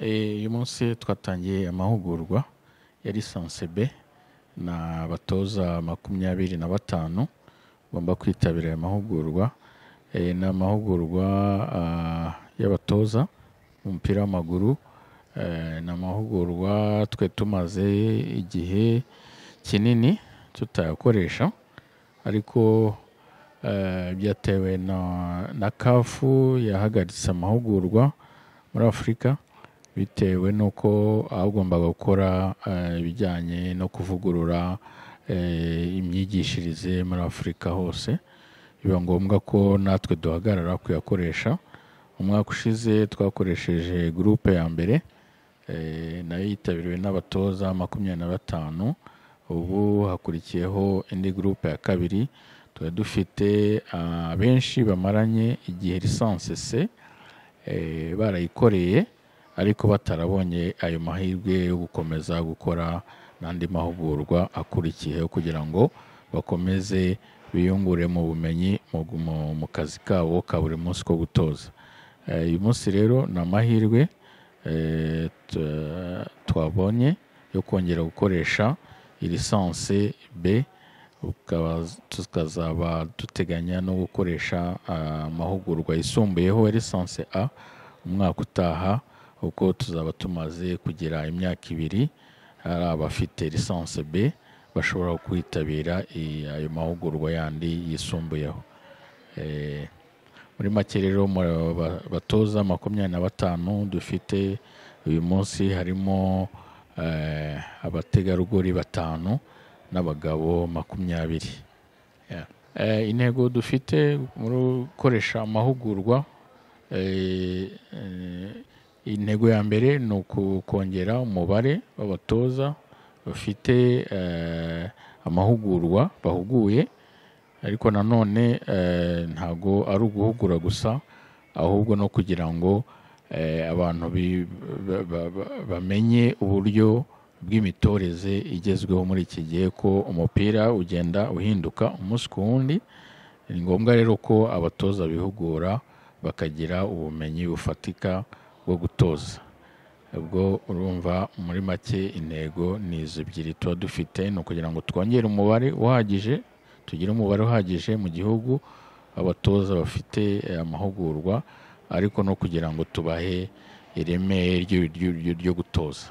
Eh, uyu munsi twatangiye amahugurwa ya lisansi b ni abatoza makumyabiri na batanu ugomba kwitabira aya mahugurwa eh, ni amahugurwa ah, y'abatoza umupira w'amaguru eh, ni amahugurwa twe tumaze igihe kinini tutayakoresha ariko byatewe na kafu yahagaritse amahugurwa muri afurika bitewe n'uko bagombaga gukora eh, ibijyanye no kuvugurura eh, imyigishirize muri afurika hose biba ngombwa ko natwe duhagarara kuyakoresha umwaka ushize twakoresheje gurupe ya mbere eh, nayo yitabiriwe n'abatoza makumyabiri na batanu ubu hakurikiyeho indi gurupe ya kabiri tuba dufite abenshi ah, bamaranye igihe lisansi se barayikoreye ariko batarabonye ayo mahirwe yo gukomeza gukora n'andi mahugurwa akurikiyeho kugira ngo bakomeze biyungure mu bumenyi mu kazi kabo ka buri munsi ko gutoza eh, uyu munsi rero ni amahirwe eh, twabonye yo kongera gukoresha irisansi b tukazaba duteganya no gukoresha ah, amahugurwa yisumbuyeho ya a umwaka utaha kuko tuzaba tumaze kugira imyaka ibiri hari abafite lisansi B bashobora kwitabira ayo mahugurwa yandi yisumbuyeho eh, muri make rero batoza makumyabiri na batanu dufite uyu munsi harimo eh, abategarugori batanu n'abagabo makumyabiri eh, intego dufite muri gukoresha amahugurwa intego ya mbere ni ukongera umubare w'abatoza bafite eh, amahugurwa bahuguye ariko nanone eh, ntago ari uguhugura gusa ahubwo no kugira ngo eh, abantu bamenye uburyo bw'imitoreze igezweho muri iki gihe ko umupira ugenda uhinduka umunsi ku wundi ni ngombwa rero ko abatoza bihugura bakagira ubumenyi bufatika wo gutoza ubwo urumva muri make intego ni izo ebyiri tuba dufite ni ukugira ngo twongere umubare uhagije tugire umubare uhagije mu gihugu abatoza bafite eh, amahugurwa ariko no kugira ngo tubahe ireme ryo gutoza